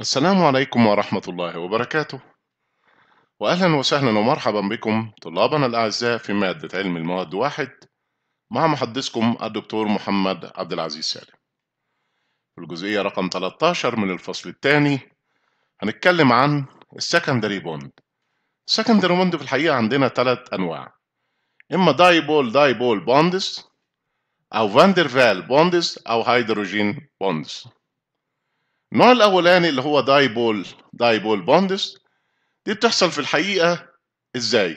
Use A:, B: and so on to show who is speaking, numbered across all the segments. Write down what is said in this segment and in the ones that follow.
A: السلام عليكم ورحمة الله وبركاته وأهلا وسهلا ومرحبا بكم طلابنا الأعزاء في مادة علم المواد واحد مع محدثكم الدكتور محمد عبد العزيز سالم في الجزئية رقم 13 من الفصل الثاني هنتكلم عن السكندري بوند السكندري بوند في الحقيقة عندنا ثلاث أنواع إما دايبول دايبول بوندز أو فاندرفال بوندز أو هيدروجين بوندز النوع الاولاني اللي هو دايبول دايبول بوندز دي بتحصل في الحقيقه ازاي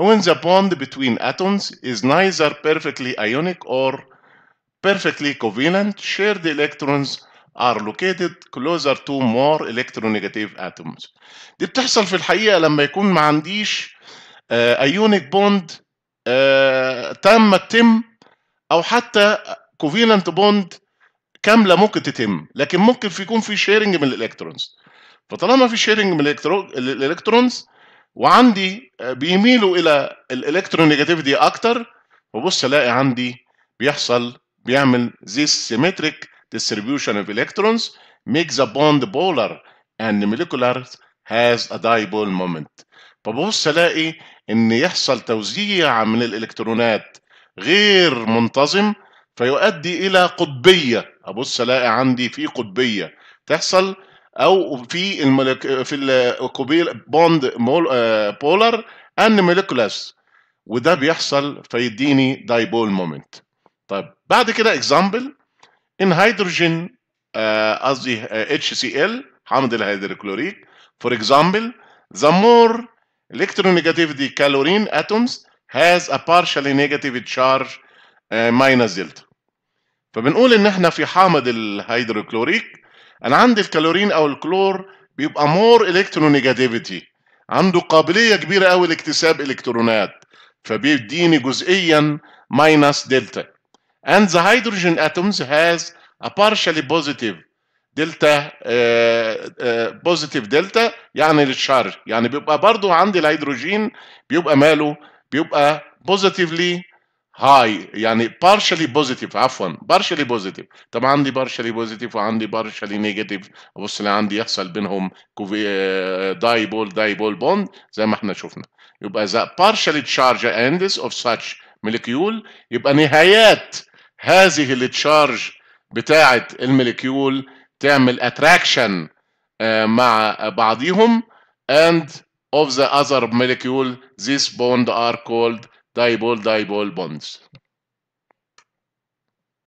A: when the bond between atoms is neither perfectly ionic or perfectly covalent shared electrons are located closer to more electronegative atoms دي بتحصل في الحقيقه لما يكون ما عنديش ايونيك بوند تامه تم او حتى كوفيلنت بوند كامله ممكن تتم لكن ممكن في يكون في شيرنج من الالكترونز فطالما في شيرنج من الالكترونز وعندي آه، بيميلوا الى الالكترونيجاتيفيتي اكتر فبص الاقي عندي بيحصل بيعمل this symmetric distribution of electrons makes a bond polar and molecular has a dipole moment فببص الاقي ان يحصل توزيع من الالكترونات غير منتظم فيؤدي الى قطبيه ابص الاقي عندي في قطبيه تحصل او في الملك في الكوبيل بوند مول آه بولر ان مولكولاس وده بيحصل فيديني دايبول مومنت طيب بعد كده اكزامبل ان هيدروجين آه، قصدي اتش آه، سي ال حمض الهيدروكلوريك فور اكزامبل ذا مور electronegativity chlorine atoms has a partially negative charge uh, minus delta فبنقول ان احنا في حامض الهيدروكلوريك انا عندي الكلورين او الكلور بيبقى مور الكترونيجاتيفيتي عنده قابليه كبيره قوي لاكتساب الكترونات فبيديني جزئيا ماينس دلتا and the hydrogen atoms has a partially positive دلتا بوزيتيف uh, دلتا uh, يعني للشارج يعني بيبقى برضو عندي الهيدروجين بيبقى ماله بيبقى بوزيتيفلي هاي يعني partially positive عفوا partially positive طب عندي partially positive وعندي partially negative ابص اللي عندي يحصل بينهم dipole dipole bond زي ما احنا شفنا يبقى the partially charged ends of such molecule يبقى نهايات هذه التشارج بتاعه الموليكيول تعمل اتراكشن مع بعضهم and of the other molecule this bond are called dipole dipole bonds